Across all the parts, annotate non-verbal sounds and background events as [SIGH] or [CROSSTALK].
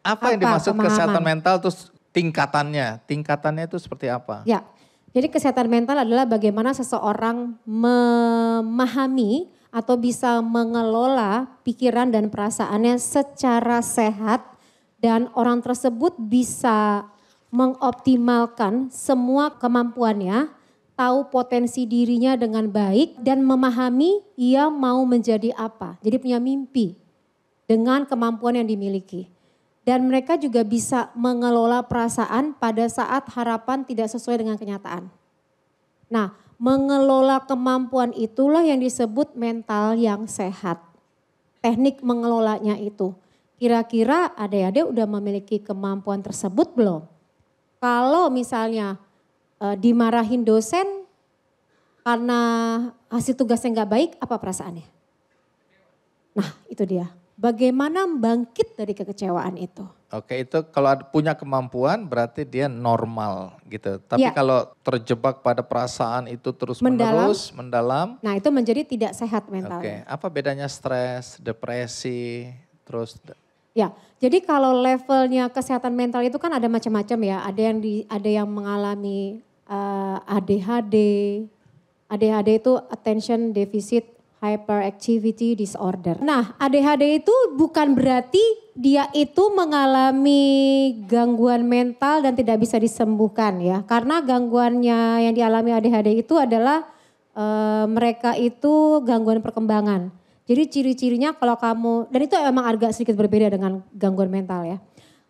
Apa, yang dimaksud pemahaman. kesehatan mental terus tingkatannya? Tingkatannya itu seperti apa? Ya. Jadi kesehatan mental adalah bagaimana seseorang memahami atau bisa mengelola pikiran dan perasaannya secara sehat dan orang tersebut bisa mengoptimalkan semua kemampuannya, tahu potensi dirinya dengan baik dan memahami ia mau menjadi apa. Jadi punya mimpi dengan kemampuan yang dimiliki dan mereka juga bisa mengelola perasaan pada saat harapan tidak sesuai dengan kenyataan. Nah, mengelola kemampuan itulah yang disebut mental yang sehat. Teknik mengelolanya itu. Kira-kira adik-adik udah memiliki kemampuan tersebut belum? Kalau misalnya e, dimarahin dosen karena hasil tugasnya nggak baik, apa perasaannya? Nah, itu dia bagaimana bangkit dari kekecewaan itu. Oke, itu kalau punya kemampuan berarti dia normal gitu. Tapi ya. kalau terjebak pada perasaan itu terus mendalam, menerus, mendalam. Nah, itu menjadi tidak sehat mental. Oke, apa bedanya stres, depresi, terus Ya, jadi kalau levelnya kesehatan mental itu kan ada macam-macam ya. Ada yang di ada yang mengalami uh, eh, ADHD. ADHD itu attention deficit hyperactivity disorder. Nah, ADHD itu bukan berarti dia itu mengalami gangguan mental dan tidak bisa disembuhkan ya. Karena gangguannya yang dialami ADHD itu adalah e, mereka itu gangguan perkembangan. Jadi ciri-cirinya kalau kamu dan itu emang agak sedikit berbeda dengan gangguan mental ya.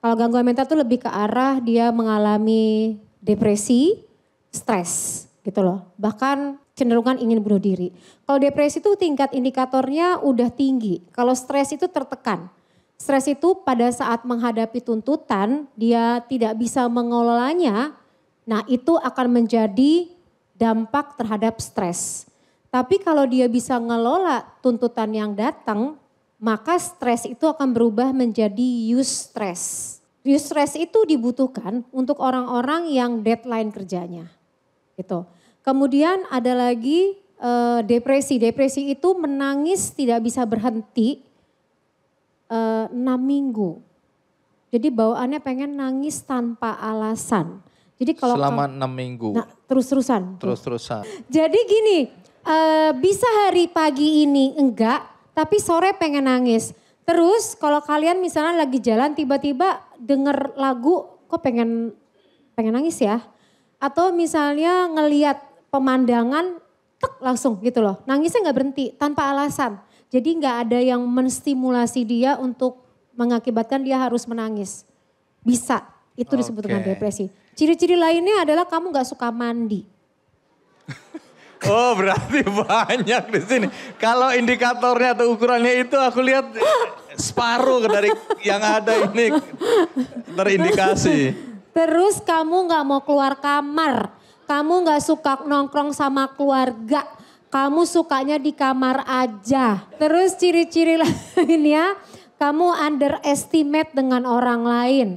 Kalau gangguan mental itu lebih ke arah dia mengalami depresi, stres gitu loh. Bahkan kecenderungan ingin bunuh diri. Kalau depresi itu tingkat indikatornya udah tinggi. Kalau stres itu tertekan. Stres itu pada saat menghadapi tuntutan, dia tidak bisa mengelolanya. Nah, itu akan menjadi dampak terhadap stres. Tapi kalau dia bisa mengelola tuntutan yang datang, maka stres itu akan berubah menjadi use stress. Use stress itu dibutuhkan untuk orang-orang yang deadline kerjanya. Gitu. Kemudian ada lagi uh, depresi. Depresi itu menangis tidak bisa berhenti eh, enam minggu. Jadi bawaannya pengen nangis tanpa alasan. Jadi kalau selama enam minggu. Nah, terus-terusan. Terus-terusan. Jadi gini, uh, bisa hari pagi ini enggak, tapi sore pengen nangis. Terus kalau kalian misalnya lagi jalan tiba-tiba denger lagu kok pengen pengen nangis ya. Atau misalnya ngeliat pemandangan tek langsung gitu loh. Nangisnya nggak berhenti tanpa alasan. Jadi nggak ada yang menstimulasi dia untuk mengakibatkan dia harus menangis. Bisa, itu disebut okay. dengan depresi. Ciri-ciri lainnya adalah kamu nggak suka mandi. [LAUGHS] oh berarti banyak di sini. Kalau indikatornya atau ukurannya itu aku lihat separuh dari yang ada ini terindikasi. [LAUGHS] Terus kamu nggak mau keluar kamar kamu gak suka nongkrong sama keluarga. Kamu sukanya di kamar aja. Terus ciri-ciri [LAUGHS] lain ya. Kamu underestimate dengan orang lain.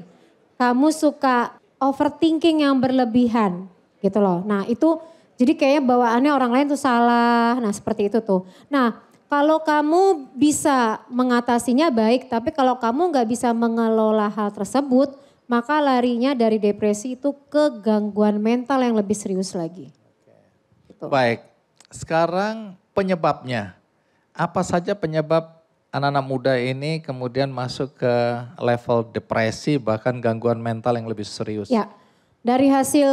Kamu suka overthinking yang berlebihan gitu loh. Nah itu jadi kayaknya bawaannya orang lain tuh salah. Nah seperti itu tuh. Nah kalau kamu bisa mengatasinya baik, tapi kalau kamu nggak bisa mengelola hal tersebut, maka larinya dari depresi itu ke gangguan mental yang lebih serius lagi. Gitu. Baik, sekarang penyebabnya. Apa saja penyebab anak-anak muda ini kemudian masuk ke level depresi bahkan gangguan mental yang lebih serius? Ya, dari hasil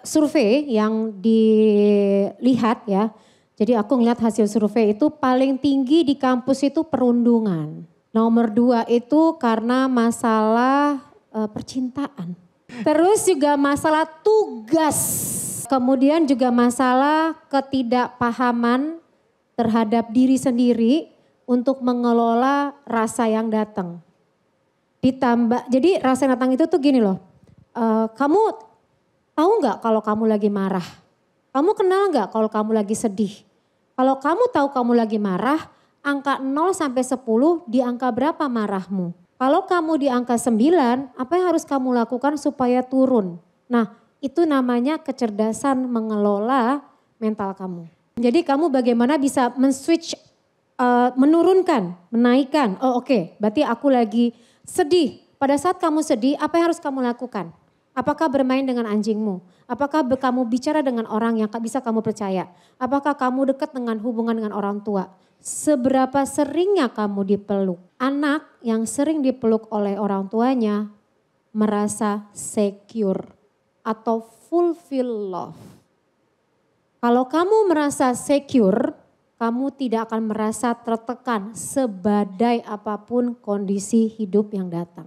survei yang dilihat ya, jadi aku ngeliat hasil survei itu paling tinggi di kampus itu perundungan. Nomor dua itu karena masalah uh, percintaan. Terus juga masalah tugas. Kemudian juga masalah ketidakpahaman terhadap diri sendiri untuk mengelola rasa yang datang. Ditambah, jadi rasa yang datang itu tuh gini loh. Uh, kamu tahu nggak kalau kamu lagi marah? Kamu kenal nggak kalau kamu lagi sedih? Kalau kamu tahu kamu lagi marah, angka 0 sampai 10 di angka berapa marahmu? Kalau kamu di angka 9, apa yang harus kamu lakukan supaya turun? Nah, itu namanya kecerdasan mengelola mental kamu. Jadi kamu bagaimana bisa men-switch, uh, menurunkan, menaikkan. Oh oke, okay, berarti aku lagi sedih. Pada saat kamu sedih, apa yang harus kamu lakukan? Apakah bermain dengan anjingmu? Apakah kamu bicara dengan orang yang bisa kamu percaya? Apakah kamu dekat dengan hubungan dengan orang tua? Seberapa seringnya kamu dipeluk? Anak yang sering dipeluk oleh orang tuanya merasa secure atau fulfill love. Kalau kamu merasa secure, kamu tidak akan merasa tertekan sebadai apapun kondisi hidup yang datang.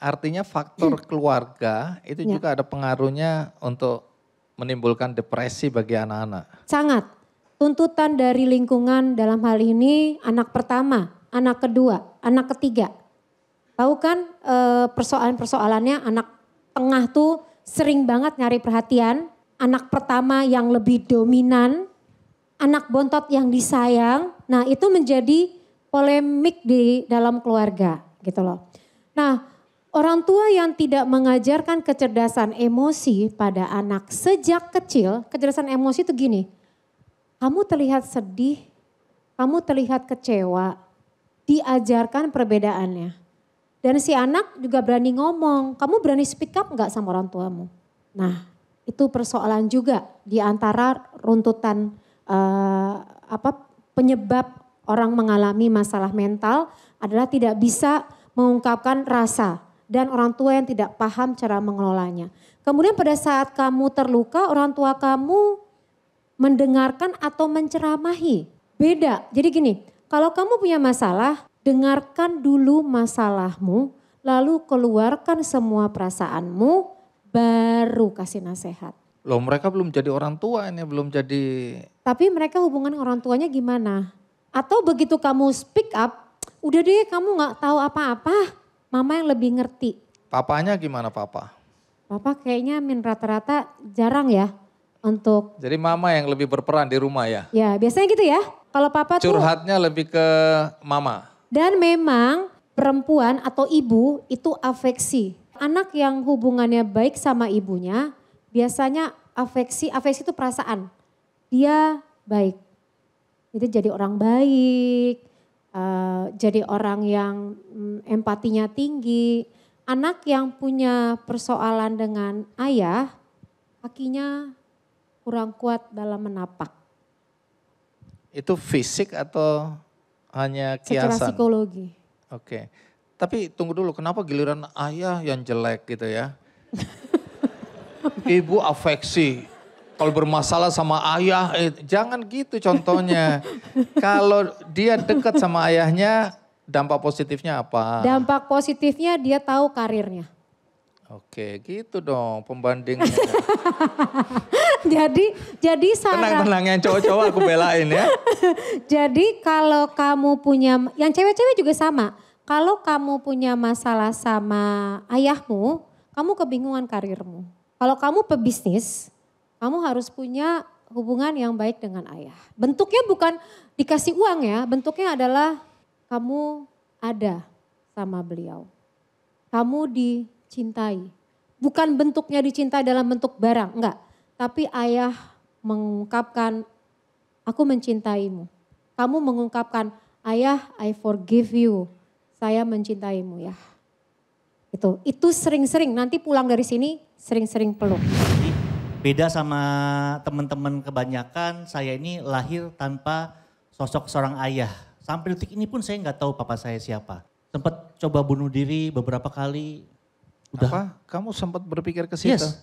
Artinya faktor [CLEARS THROAT] keluarga itu ya. juga ada pengaruhnya untuk menimbulkan depresi bagi anak-anak. Sangat. Tuntutan dari lingkungan dalam hal ini anak pertama anak kedua, anak ketiga. Tahu kan eh, persoalan-persoalannya anak tengah tuh sering banget nyari perhatian. Anak pertama yang lebih dominan, anak bontot yang disayang. Nah itu menjadi polemik di dalam keluarga gitu loh. Nah orang tua yang tidak mengajarkan kecerdasan emosi pada anak sejak kecil, kecerdasan emosi itu gini, kamu terlihat sedih, kamu terlihat kecewa, diajarkan perbedaannya. Dan si anak juga berani ngomong, kamu berani speak up nggak sama orang tuamu? Nah itu persoalan juga di antara runtutan uh, apa penyebab orang mengalami masalah mental adalah tidak bisa mengungkapkan rasa dan orang tua yang tidak paham cara mengelolanya. Kemudian pada saat kamu terluka, orang tua kamu mendengarkan atau menceramahi. Beda. Jadi gini, kalau kamu punya masalah, dengarkan dulu masalahmu, lalu keluarkan semua perasaanmu, baru kasih nasihat. Loh mereka belum jadi orang tua ini, belum jadi... Tapi mereka hubungan orang tuanya gimana? Atau begitu kamu speak up, udah deh kamu gak tahu apa-apa, mama yang lebih ngerti. Papanya gimana papa? Papa kayaknya min rata-rata jarang ya untuk... Jadi mama yang lebih berperan di rumah ya? Ya biasanya gitu ya. Kalau papa Curhatnya tuh... Curhatnya lebih ke mama. Dan memang perempuan atau ibu itu afeksi. Anak yang hubungannya baik sama ibunya, biasanya afeksi, afeksi itu perasaan. Dia baik. Itu jadi orang baik, eh, jadi orang yang mm, empatinya tinggi. Anak yang punya persoalan dengan ayah, kakinya kurang kuat dalam menapak itu fisik atau hanya kiasan? Secara psikologi. Oke. Tapi tunggu dulu, kenapa giliran ayah yang jelek gitu ya? [LAUGHS] Ibu afeksi. Kalau bermasalah sama ayah, eh, jangan gitu contohnya. [LAUGHS] Kalau dia dekat sama ayahnya, dampak positifnya apa? Dampak positifnya dia tahu karirnya. Oke, gitu dong pembandingnya. [LAUGHS] [LAUGHS] jadi jadi saran. Tenang-tenang yang cowok-cowok aku belain ya. [LAUGHS] jadi kalau kamu punya yang cewek-cewek juga sama. Kalau kamu punya masalah sama ayahmu, kamu kebingungan karirmu. Kalau kamu pebisnis, kamu harus punya hubungan yang baik dengan ayah. Bentuknya bukan dikasih uang ya, bentuknya adalah kamu ada sama beliau. Kamu dicintai. Bukan bentuknya dicintai dalam bentuk barang, enggak tapi ayah mengungkapkan, aku mencintaimu. Kamu mengungkapkan, ayah I forgive you. Saya mencintaimu ya. Itu itu sering-sering nanti pulang dari sini sering-sering peluk. Beda sama teman-teman kebanyakan, saya ini lahir tanpa sosok seorang ayah. Sampai detik ini pun saya nggak tahu papa saya siapa. Sempat coba bunuh diri beberapa kali. Udah. Apa? Kamu sempat berpikir ke situ? Yes.